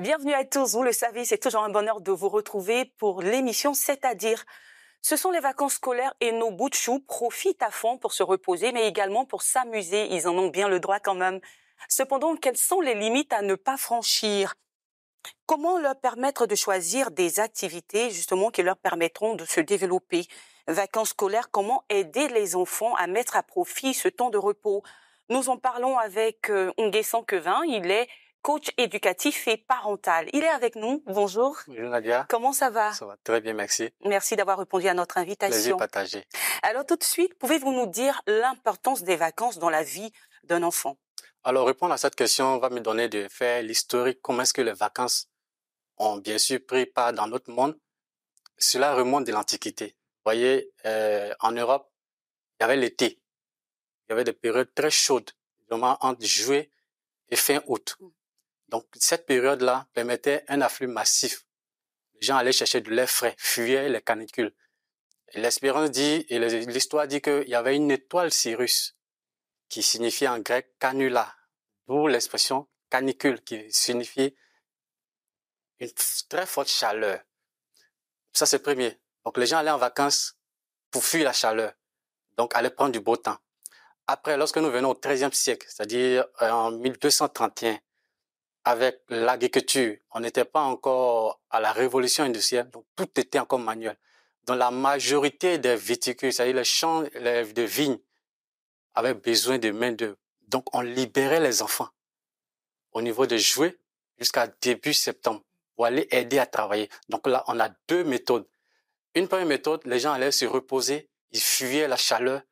Bienvenue à tous. Vous le savez, c'est toujours un bonheur de vous retrouver pour l'émission, c'est-à-dire ce sont les vacances scolaires et nos bouts de choux profitent à fond pour se reposer, mais également pour s'amuser. Ils en ont bien le droit quand même. Cependant, quelles sont les limites à ne pas franchir Comment leur permettre de choisir des activités justement qui leur permettront de se développer Vacances scolaires, comment aider les enfants à mettre à profit ce temps de repos Nous en parlons avec euh, Kevin. il est coach éducatif et parental. Il est avec nous. Bonjour. Bonjour Nadia. Comment ça va Ça va très bien, merci. Merci d'avoir répondu à notre invitation. Plaisir partagé. Alors tout de suite, pouvez-vous nous dire l'importance des vacances dans la vie d'un enfant Alors répondre à cette question va me donner de faire l'historique. Comment est-ce que les vacances ont bien sûr pris part dans notre monde Cela remonte de l'Antiquité. Vous voyez, euh, en Europe, il y avait l'été. Il y avait des périodes très chaudes, notamment entre juillet et fin août. Mm. Donc, cette période-là permettait un afflux massif. Les gens allaient chercher de lait frais, fuyaient les canicules. L'espérance dit, et l'histoire dit qu'il y avait une étoile cirrus, qui signifiait en grec canula, d'où l'expression canicule, qui signifie une très forte chaleur. Ça, c'est premier. Donc, les gens allaient en vacances pour fuir la chaleur. Donc, allaient prendre du beau temps. Après, lorsque nous venons au XIIIe siècle, c'est-à-dire euh, en 1231, avec l'agriculture, on n'était pas encore à la révolution industrielle, donc tout était encore manuel. Dans la majorité des viticules, c'est-à-dire les champs les, de vignes, avaient besoin de main d'œuvre. Donc on libérait les enfants au niveau de jouer jusqu'à début septembre pour aller aider à travailler. Donc là, on a deux méthodes. Une première méthode, les gens allaient se reposer, ils fuyaient la chaleur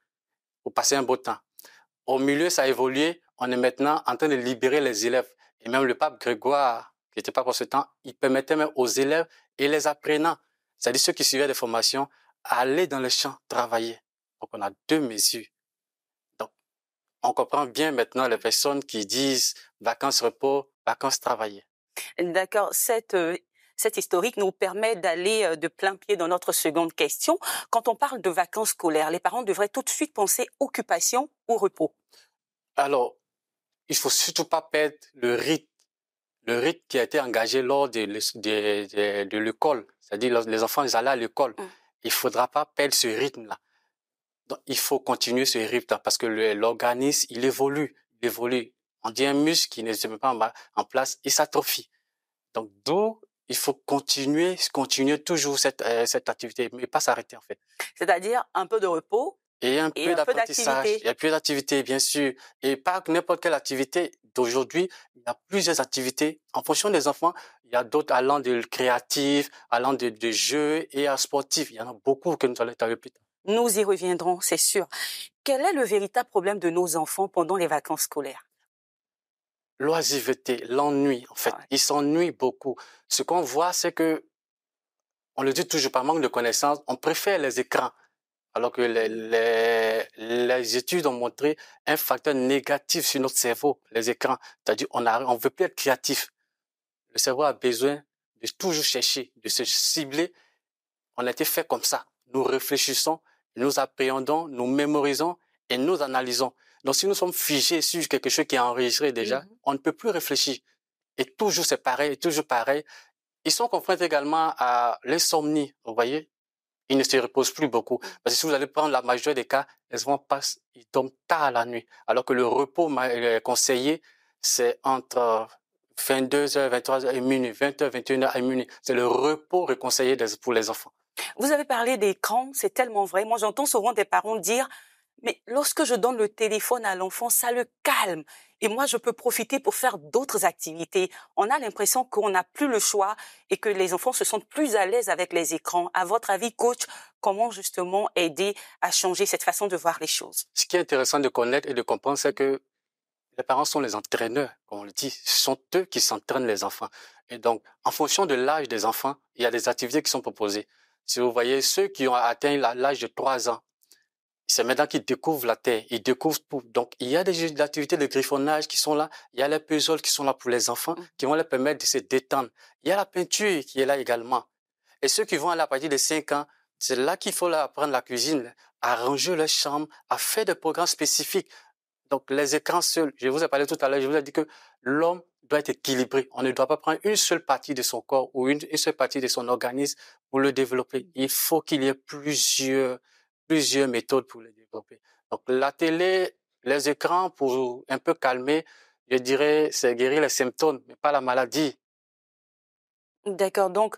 pour passer un beau temps. Au milieu, ça a évolué. On est maintenant en train de libérer les élèves et même le pape Grégoire, qui n'était pas pour ce temps, il permettait même aux élèves et les apprenants, c'est-à-dire ceux qui suivaient des formations, d'aller aller dans les champs travailler. Donc on a deux mesures. Donc on comprend bien maintenant les personnes qui disent vacances repos, vacances travailler. Euh, d'accord, cette euh, cette historique nous permet d'aller euh, de plein pied dans notre seconde question. Quand on parle de vacances scolaires, les parents devraient tout de suite penser occupation ou repos. Alors, il faut surtout pas perdre le rythme, le rythme qui a été engagé lors de, l'école. C'est-à-dire, les enfants, ils allaient à l'école. Il hum. Il faudra pas perdre ce rythme-là. Donc, il faut continuer ce rythme-là parce que l'organisme, il évolue, évolue. On dit un muscle qui n'est pas en, place, il s'atrophie. Donc, d'où il faut continuer, continuer toujours cette euh, activité, mais pas s'arrêter en fait. C'est-à-dire un peu de repos, et un peu d'apprentissage. Il y a plus d'activités, bien sûr. Et pas n'importe quelle activité. D'aujourd'hui, il y a plusieurs activités. En fonction des enfants, il y a d'autres allant de créatif, allant de, jeux et à sportif. Il y en a beaucoup que nous allons établir plus tard. Nous y reviendrons, c'est sûr. Quel est le véritable problème de nos enfants pendant les vacances scolaires L'oisiveté, l'ennui, en fait. Ils s'ennuient beaucoup. Ce qu'on voit, c'est que, on le dit toujours par manque de connaissances, on préfère les écrans alors que les, études ont montré un facteur négatif sur notre cerveau, les écrans. C'est-à-dire, on ne on veut plus être créatif. Le cerveau a besoin de toujours chercher, de se cibler. On a été fait comme ça. Nous réfléchissons, nous appréhendons, nous mémorisons et nous analysons. Donc, si nous sommes figés sur quelque chose qui est enregistré déjà, mmh on ne peut plus réfléchir. Et toujours c'est pareil, toujours pareil. Ils sont confrontés également à l'insomnie, vous voyez, ils ne se reposent plus beaucoup. Parce que si vous allez prendre la majorité des cas, les enfants passent, ils tombent tard la nuit. Alors que le repos euh, conseillé, c'est entre 22h, euh, 23h et minuit, 20h, 21h et minuit. C'est le repos reconseillé pour les enfants. Vous avez parlé des crans, c'est tellement vrai. Moi, j'entends souvent des parents dire mais lorsque je donne le téléphone à l'enfant, ça le calme. Et moi, je peux profiter pour faire d'autres activités. On a l'impression qu'on n'a plus le choix et que les enfants se sentent plus à l'aise avec les écrans. À votre avis, coach, comment justement aider à changer cette façon de voir les choses Ce qui est intéressant de connaître et de comprendre, c'est que les parents sont les entraîneurs, comme on le dit. Ce sont eux qui s'entraînent les enfants. Et donc, en fonction de l'âge des enfants, il y a des activités qui sont proposées. Si vous voyez ceux qui ont atteint l'âge de 3 ans, c'est maintenant qu'ils découvrent la terre. Ils découvrent tout. Donc, il y a des activités de griffonnage qui sont là. Il y a les puzzles qui sont là pour les enfants, mmh. qui vont leur permettre de se détendre. Il y a la peinture qui est là également. Et ceux qui vont à à partie de 5 ans, c'est là qu'il faut leur apprendre la cuisine, à ranger leur chambre, à faire des programmes spécifiques. Donc, les écrans seuls, je vous ai parlé tout à l'heure, je vous ai dit que l'homme doit être équilibré. On ne doit pas prendre une seule partie de son corps ou une seule partie de son organisme pour le développer. Il faut qu'il y ait plusieurs plusieurs méthodes pour les développer. Donc la télé, les écrans, pour un peu calmer, je dirais, c'est guérir les symptômes, mais pas la maladie. D'accord, donc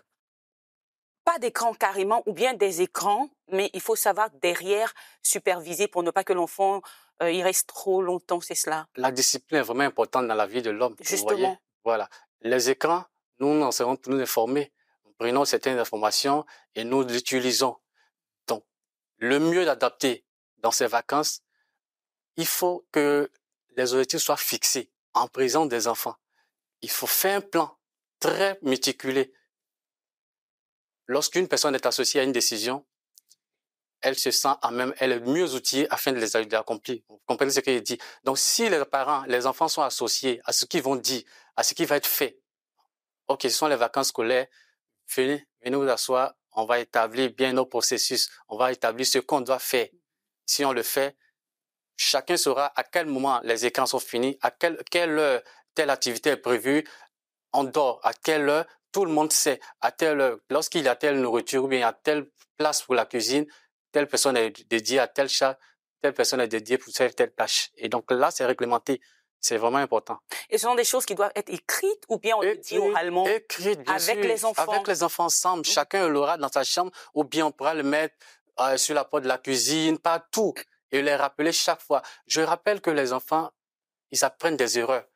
pas d'écran carrément, ou bien des écrans, mais il faut savoir derrière superviser pour ne pas que l'enfant y euh, reste trop longtemps, c'est cela. La discipline est vraiment importante dans la vie de l'homme. Justement. Vous voyez voilà. Les écrans, nous, nous serons pour nous informer. Nous prenons certaines informations et nous l'utilisons le mieux d'adapter dans ces vacances, il faut que les objectifs soient fixés en présence des enfants. Il faut faire un plan très méticulé. Lorsqu'une personne est associée à une décision, elle se sent à même, elle est mieux outillée afin de les aider accomplir. Vous comprenez ce que dit. Donc, si les parents, les enfants sont associés à ce qu'ils vont dire, à ce qui va être fait, ok, ce sont les vacances scolaires, venez, venez vous asseoir, on va établir bien nos processus, on va établir ce qu'on doit faire. Si on le fait, chacun saura à quel moment les écrans sont finis, à quelle, heure telle activité est prévue, on dort à quelle heure, tout le monde sait à telle heure, lorsqu'il y a telle nourriture ou bien à telle place pour la cuisine, telle personne est dédiée à tel chat, telle personne est dédiée pour faire telle tâche. Et donc là, c'est réglementé. C'est vraiment important. Et ce sont des choses qui doivent être écrites ou bien on écrite, dit oralement avec les enfants. Avec les enfants ensemble, mmh. chacun l'aura dans sa chambre ou bien on pourra le mettre euh, sur la porte de la cuisine, partout et les rappeler chaque fois. Je rappelle que les enfants, ils apprennent des erreurs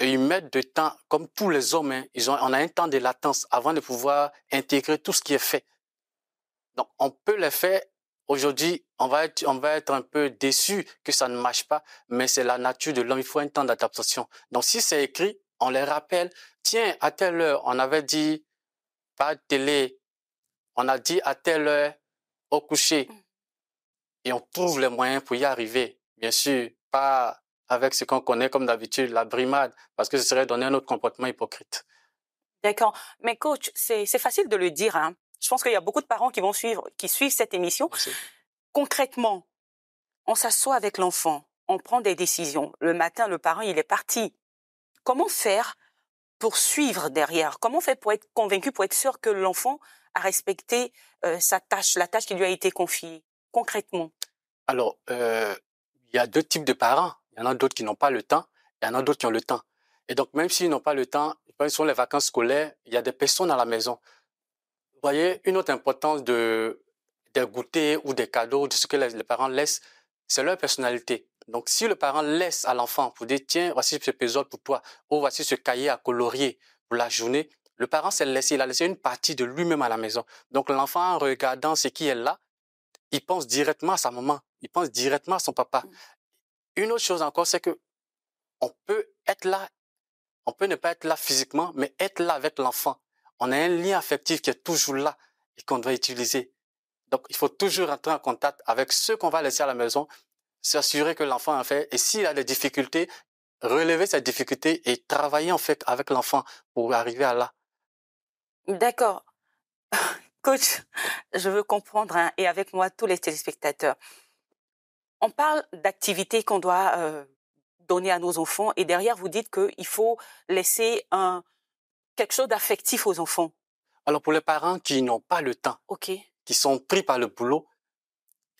et ils mettent de temps, comme tous les hommes, hein. ils ont, on a un temps de latence avant de pouvoir intégrer tout ce qui est fait. Donc on peut les faire Aujourd'hui, on va être, on va être un peu déçu que ça ne marche pas, mais c'est la nature de l'homme. Il faut un temps d'adaptation. Donc, si c'est écrit, on les rappelle. Tiens, à telle heure, on avait dit pas de télé. On a dit à telle heure au coucher. Mm. Et on trouve les moyens pour y arriver. Bien sûr, pas avec ce qu'on connaît comme d'habitude, la brimade, parce que ce serait donner un autre comportement hypocrite. D'accord. Mais coach, c'est facile de le dire, hein. Je pense qu'il y a beaucoup de parents qui vont suivre, qui suivent cette émission. Concrètement, on s'assoit avec l'enfant, on prend des décisions. Le matin, le parent, il est parti. Comment faire pour suivre derrière Comment faire pour être convaincu, pour être sûr que l'enfant a respecté euh, sa tâche, la tâche qui lui a été confiée, concrètement Alors, euh, il y a deux types de parents. Il y en a d'autres qui n'ont pas le temps, il y en a d'autres qui ont le temps. Et donc, même s'ils n'ont pas le temps, ils sont les vacances scolaires, il y a des personnes à la maison voyez, une autre importance de, des goûters ou des cadeaux, de ce que les, parents laissent, c'est leur personnalité. Donc, si le parent laisse à l'enfant pour dire, tiens, voici ce puzzle pour toi, ou voici ce cahier à colorier pour la journée, le parent s'est laissé, il a laissé une partie de lui-même à la maison. Donc, l'enfant, en regardant ce qui est là, il pense directement à sa maman, il pense directement à son papa. Mmh. Une autre chose encore, c'est que on peut être là, on peut ne pas être là physiquement, mais être là avec l'enfant on a un lien affectif qui est toujours là et qu'on doit utiliser. Donc, il faut toujours entrer en contact avec ceux qu'on va laisser à la maison, s'assurer que l'enfant a fait, et s'il a des difficultés, relever cette difficulté et travailler en fait avec l'enfant pour arriver à là. D'accord. Coach, je veux comprendre, hein, et avec moi tous les téléspectateurs. On parle d'activités qu'on doit euh, donner à nos enfants, et derrière vous dites qu'il faut laisser un, quelque chose d'affectif aux enfants Alors pour les parents qui n'ont pas le temps, qui sont pris par le boulot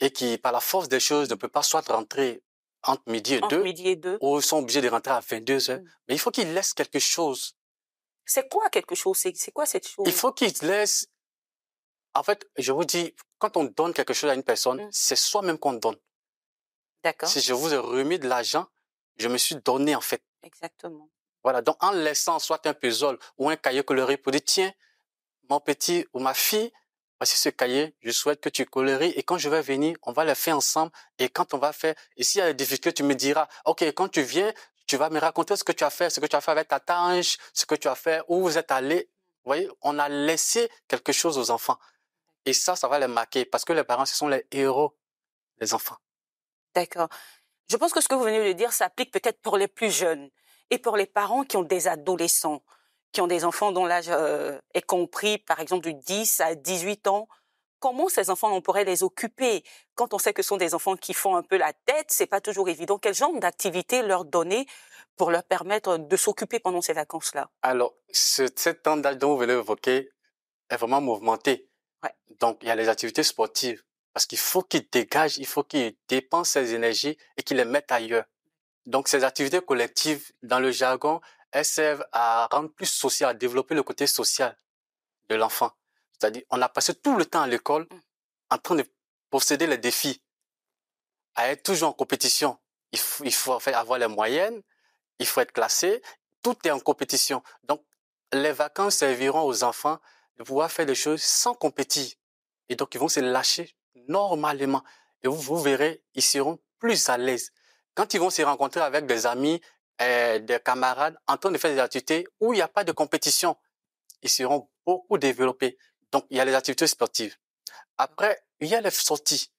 et qui, par la force des choses, ne peuvent pas soit rentrer entre midi et, deux, ou sont obligés de rentrer à 22 heures, mm. mais il faut qu'ils laissent quelque chose. C'est quoi quelque chose C'est quoi cette chose Il faut qu'ils laissent... En fait, je vous dis, quand on donne quelque chose à une personne, mm. c'est soi-même qu'on donne. D'accord. Si je vous ai remis de l'argent, je me suis donné en fait. Exactement. Voilà, donc en laissant soit un puzzle ou un cahier coloré pour dire, tiens, mon petit ou ma fille, voici ce cahier, je souhaite que tu colories et quand je vais venir, on va le faire ensemble et quand on va faire, et s'il y a des difficultés, tu me diras, ok, quand tu viens, tu vas me raconter ce que tu as fait, ce que tu as fait avec ta tâche, ce que tu as fait, où vous êtes allé. Vous voyez, on a laissé quelque chose aux enfants. Et ça, ça va les marquer parce que les parents, ce sont les héros des enfants. D'accord. Je pense que ce que vous venez de dire s'applique peut-être pour les plus jeunes et pour les parents qui ont des adolescents, qui ont des enfants dont l'âge euh, est compris, par exemple, du 10 à 18 ans. Comment ces enfants, on pourrait les occuper quand on sait que ce sont des enfants qui font un peu la tête C'est pas toujours évident. Quel genre d'activité leur donner pour leur permettre de s'occuper pendant ces vacances-là Alors, ce, cette temps d'âge dont vous venez évoquer est vraiment mouvementé. Donc, il y a les activités sportives parce qu'il faut qu'ils dégagent, il faut qu'ils dépensent ces énergies et qu'ils les mettent ailleurs. Donc, ces activités collectives, dans le jargon, elles servent à rendre plus social, à développer le côté social de l'enfant. C'est-à-dire, on a passé tout le temps à l'école mmh. en train de posséder les défis, à être toujours en compétition. Il faut, il avoir les moyennes, il faut être classé, tout est en compétition. Donc, les vacances serviront aux enfants de pouvoir faire des choses sans compétir. Et donc, ils vont se lâcher normalement. Et vous verrez, ils seront plus à l'aise quand ils vont se rencontrer avec des amis, euh, des camarades, en train de faire des activités où il n'y a pas de compétition, ils seront beaucoup développés. Donc, il y a les activités sportives. Après, il y a les sorties.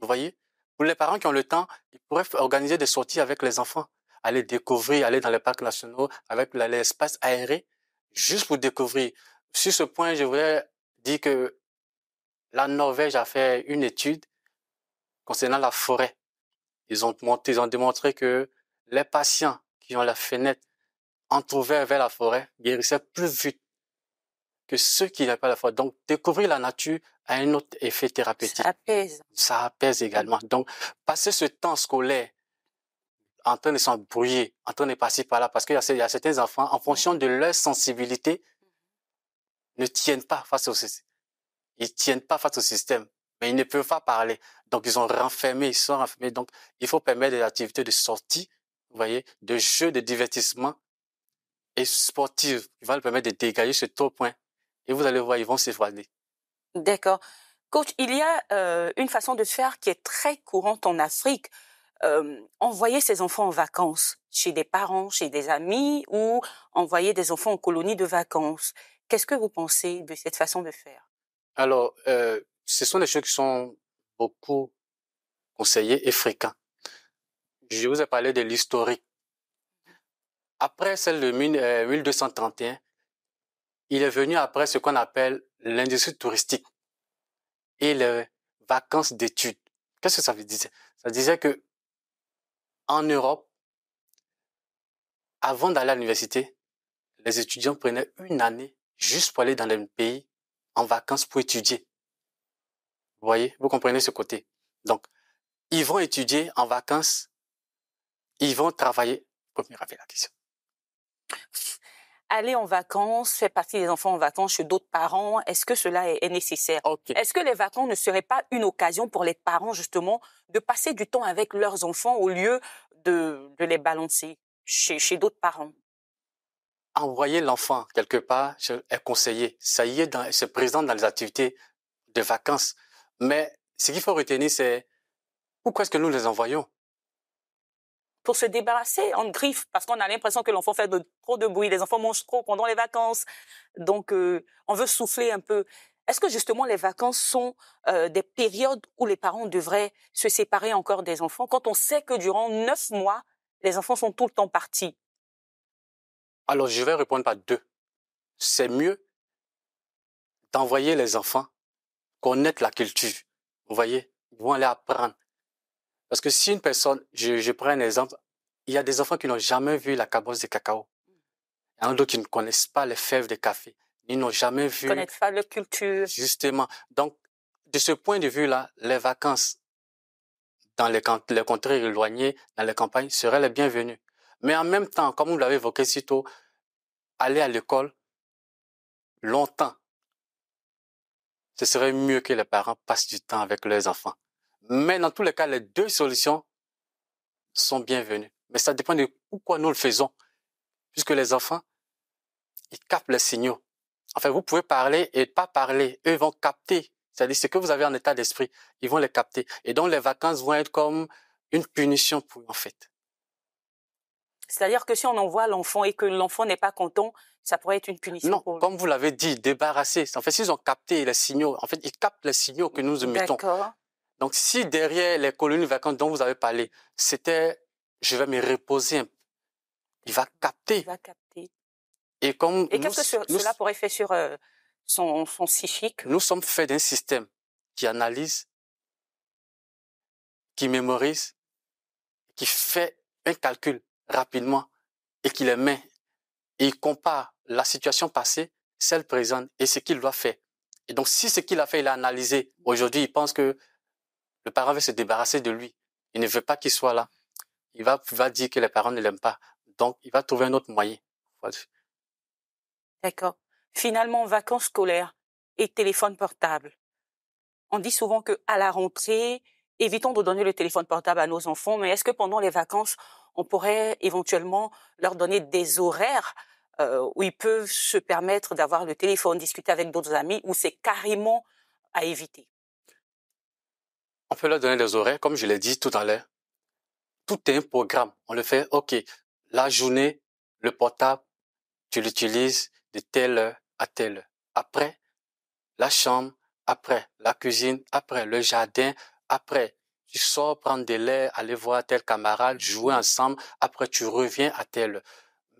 Vous voyez Pour les parents qui ont le temps, ils pourraient organiser des sorties avec les enfants. Aller découvrir, aller dans les parcs nationaux, avec l'espace aéré, juste pour découvrir. Sur ce point, je voudrais dire que la Norvège a fait une étude concernant la forêt. Ils ont, monté, ils ont démontré que les patients qui ont la fenêtre entrouverte vers la forêt guérissaient plus vite que ceux qui n'avaient pas la forêt. Donc, découvrir la nature a un autre effet thérapeutique. Ça apaise. Ça apaise également. Donc, passer ce temps scolaire en train de s'embrouiller, en train de passer par là, parce qu'il y, a certains enfants, en fonction de leur sensibilité, ne tiennent pas face au système. Ils tiennent pas face au système mais ils ne peuvent pas parler. Donc, ils ont renfermés, ils sont renfermés. Donc, il faut permettre des activités de sortie, vous voyez, de jeux, de divertissement et sportives. Il va leur permettre de dégager ce taux point. Et vous allez voir, ils vont s'évader. D'accord. Coach, il y a euh, une façon de faire qui est très courante en Afrique. Euh, envoyer ses enfants en vacances chez des parents, chez des amis ou envoyer des enfants en colonie de vacances. Qu'est-ce que vous pensez de cette façon de faire Alors, euh, ce sont des choses qui sont beaucoup conseillées et fréquentes. Je vous ai parlé de l'historique. Après celle de 1231, euh, il est venu après ce qu'on appelle l'industrie touristique et les vacances d'études. Qu'est-ce que ça veut dire Ça disait que en Europe, avant d'aller à l'université, les étudiants prenaient une année juste pour aller dans un pays en vacances pour étudier. Vous voyez, vous comprenez ce côté. Donc, ils vont étudier en vacances, ils vont travailler. Vous me la question. Aller en vacances, faire partie des enfants en vacances chez d'autres parents, est-ce que cela est nécessaire Est-ce que les vacances ne seraient pas une occasion pour les parents justement de passer du temps avec leurs enfants au lieu de, les balancer chez, d'autres parents Envoyer l'enfant quelque part est conseillé. Ça y est, se présente dans les activités de vacances. Mais ce qu'il faut retenir, c'est pourquoi est-ce que nous les envoyons pour se débarrasser en griffe, parce qu'on a l'impression que l'enfant fait de, trop de bruit, les enfants mangent trop pendant les vacances, donc euh, on veut souffler un peu. Est-ce que justement les vacances sont euh, des périodes où les parents devraient se séparer encore des enfants quand on sait que durant neuf mois, les enfants sont tout le temps partis Alors je vais répondre par deux. C'est mieux d'envoyer les enfants connaître la culture. Vous voyez, vous allez apprendre. Parce que si une personne, je, prends un exemple, il y a des enfants qui n'ont jamais vu la cabosse de cacao. Il y en d'autres qui ne connaissent pas les fèves de café. Ils n'ont jamais vu. Ils connaissent pas la culture. Justement. Donc, de ce point de vue-là, les vacances dans les, les contrées éloignées, dans les campagnes, seraient les bienvenues. Mais en même temps, comme vous l'avez évoqué si tôt, aller à l'école longtemps ce serait mieux que les parents passent du temps avec leurs enfants. Mais dans tous les cas, les deux solutions sont bienvenues. Mais ça dépend de pourquoi nous le faisons. Puisque les enfants, ils captent les signaux. Enfin, vous pouvez parler et pas parler. Eux vont capter. C'est-à-dire ce que vous avez en état d'esprit, ils vont les capter. Et donc les vacances vont être comme une punition pour en fait. C'est-à-dire que si on envoie l'enfant et que l'enfant n'est pas content, ça pourrait être une punition non, comme vous l'avez dit, débarrasser. En fait, s'ils ont capté les signaux, en fait, ils captent les signaux que nous émettons. Donc, si derrière les colonies vacantes dont vous avez parlé, c'était je vais me reposer il va capter. Il va capter. Et, comme qu'est-ce que cela pourrait faire sur euh, son, psychique Nous sommes faits d'un système qui analyse, qui mémorise, qui fait un calcul rapidement et qui les met et il compare la situation passée, celle présente et ce qu'il doit faire. Et donc, si ce qu'il a fait, il a analysé, aujourd'hui, il pense que le parent veut se débarrasser de lui. Il ne veut pas qu'il soit là. Il va, va dire que les parents ne l'aiment pas. Donc, il va trouver un autre moyen. D'accord. Finalement, vacances scolaires et téléphone portable. On dit souvent que à la rentrée, évitons de donner le téléphone portable à nos enfants, mais est-ce que pendant les vacances, on pourrait éventuellement leur donner des horaires euh, où ils peuvent se permettre d'avoir le téléphone, discuter avec d'autres amis, où c'est carrément à éviter. On peut leur donner des horaires, comme je l'ai dit tout à l'heure. Tout est un programme. On le fait, OK, la journée, le portable, tu l'utilises de telle heure à telle heure. Après, la chambre, après, la cuisine, après, le jardin, après. Tu sors prendre de l'air, aller voir tel camarade, jouer ensemble, après tu reviens à telle heure.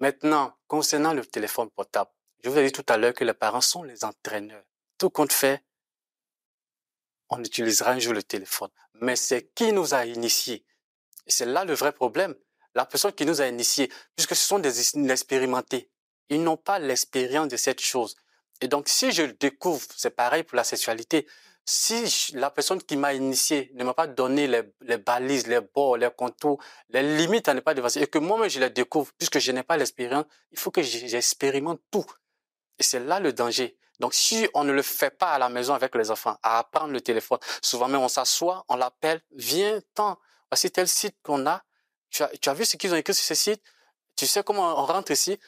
Maintenant, concernant le téléphone portable, je vous ai dit tout à l'heure que les parents sont les entraîneurs. Tout compte fait, on utilisera un jour le téléphone. Mais c'est qui nous a initiés. c'est là le vrai problème. La personne qui nous a initiés, puisque ce sont des inexpérimentés. Ils n'ont pas l'expérience de cette chose. Et donc, si je le découvre, c'est pareil pour la sexualité, si la personne qui m'a initié ne m'a pas donné les, balises, les bords, les contours, les limites à ne pas dépasser, et que moi-même je les découvre, puisque je n'ai pas l'expérience, il faut que j'expérimente tout. Et c'est là le danger. Donc, si on ne le fait pas à la maison avec les enfants, à apprendre le téléphone, souvent même on s'assoit, on l'appelle, viens, tant, voici tel site qu'on a, tu as, tu as vu ce qu'ils ont écrit sur ce site, tu sais comment on rentre ici,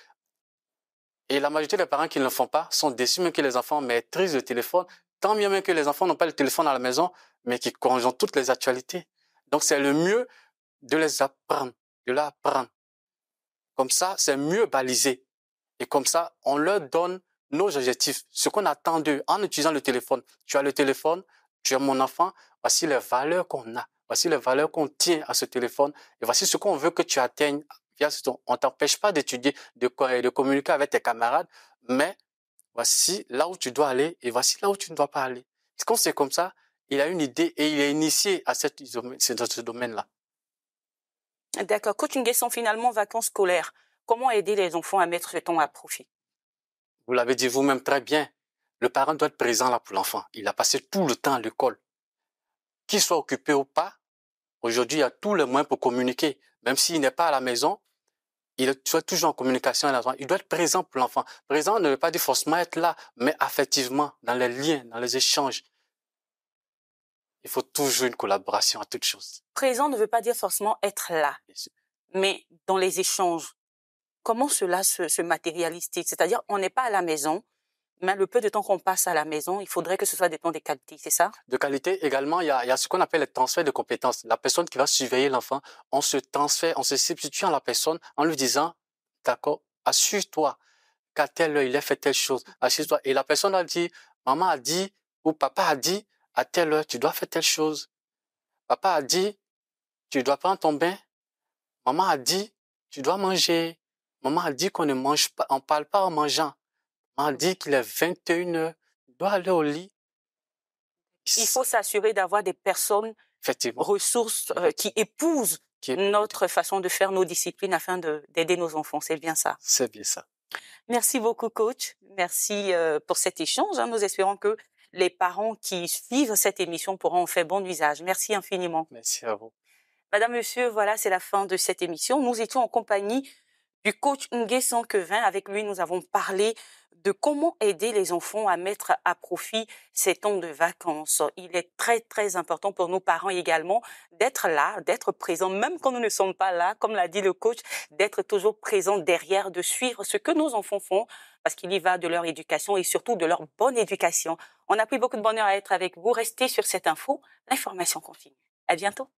et la majorité des parents qui ne le font pas sont déçus même que les enfants maîtrisent le téléphone tant mieux même que les enfants n'ont pas le téléphone à la maison, mais qui conjoint toutes les actualités. Donc c'est le mieux de les apprendre, de l'apprendre. apprendre. Comme ça, c'est mieux balisé. Et comme ça, on leur donne nos objectifs, ce qu'on attend d'eux en utilisant le téléphone. Tu as le téléphone, tu as mon enfant, voici les valeurs qu'on a, voici les valeurs qu'on tient à ce téléphone, et voici ce qu'on veut que tu atteignes via ce On t'empêche pas d'étudier, de, de communiquer avec tes camarades, mais voici là où tu dois aller et voici là où tu ne dois pas aller. Quand c'est comme ça, il a une idée et il est initié à cette, dans ce domaine-là. D'accord. Coaching sont finalement vacances scolaires. Comment aider les enfants à mettre ce temps à profit Vous l'avez dit vous-même très bien. Le parent doit être présent là pour l'enfant. Il a passé tout le temps à l'école. Qu'il soit occupé ou pas, aujourd'hui, il y a tous les moyens pour communiquer. Même s'il n'est pas à la maison, il doit être toujours en communication avec l'enfant. Il doit être présent pour l'enfant. Présent ne veut pas dire forcément être là, mais affectivement, dans les liens, dans les échanges. Il faut toujours une collaboration à toutes choses. Présent ne veut pas dire forcément être là, mais dans les échanges. Comment cela se, se matérialise-t-il C'est-à-dire, on n'est pas à la maison, mais le peu de temps qu'on passe à la maison, il faudrait que ce soit des temps de qualité, c'est ça De qualité également, il y a, ce qu'on appelle le transfert de compétences. La personne qui va surveiller l'enfant, on se transfère, on se substitue à la personne en lui disant, d'accord, assure-toi qu'à telle heure il a fait telle chose, assure-toi. Et la personne a dit, maman a dit ou papa a dit, à telle heure tu dois faire telle chose. Papa a dit, tu dois prendre ton bain. Maman a dit, tu dois manger. Maman a dit qu'on ne mange pas, on parle pas en mangeant on dit qu'il est 21 heures, il doit aller au lit. Il faut s'assurer d'avoir des personnes ressources euh, qui épousent notre façon de faire nos disciplines afin d'aider nos enfants. C'est bien ça. C'est bien ça. Merci beaucoup, coach. Merci euh, pour cet échange. Hein. Nous espérons que les parents qui suivent cette émission pourront en faire bon usage. Merci infiniment. Merci à vous. Madame, monsieur, voilà, c'est la fin de cette émission. Nous étions en compagnie du coach Nguesson Quevin. Avec lui, nous avons parlé de comment aider les enfants à mettre à profit ces temps de vacances. Il est très très important pour nos parents également d'être là, d'être présents, même quand nous ne sommes pas là, comme l'a dit le coach, d'être toujours présents derrière, de suivre ce que nos enfants font, parce qu'il y va de leur éducation et surtout de leur bonne éducation. On a pris beaucoup de bonheur à être avec vous. Restez sur cette info. L'information continue. À bientôt.